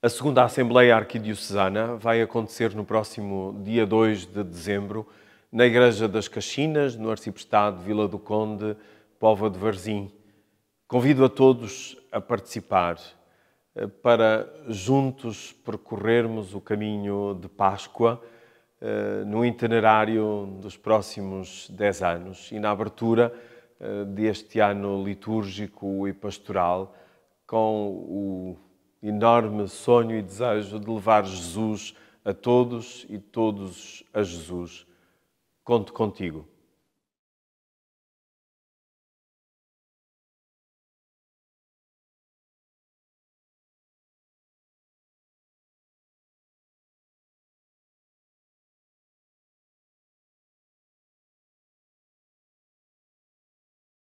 A segunda Assembleia Arquidiocesana vai acontecer no próximo dia 2 de dezembro na Igreja das Caxinas, no Arciprestado Vila do Conde, Póvoa de Varzim. Convido a todos a participar eh, para juntos percorrermos o caminho de Páscoa eh, no itinerário dos próximos 10 anos e na abertura eh, deste ano litúrgico e pastoral com o enorme sonho e desejo de levar Jesus a todos e todos a Jesus. Conto contigo.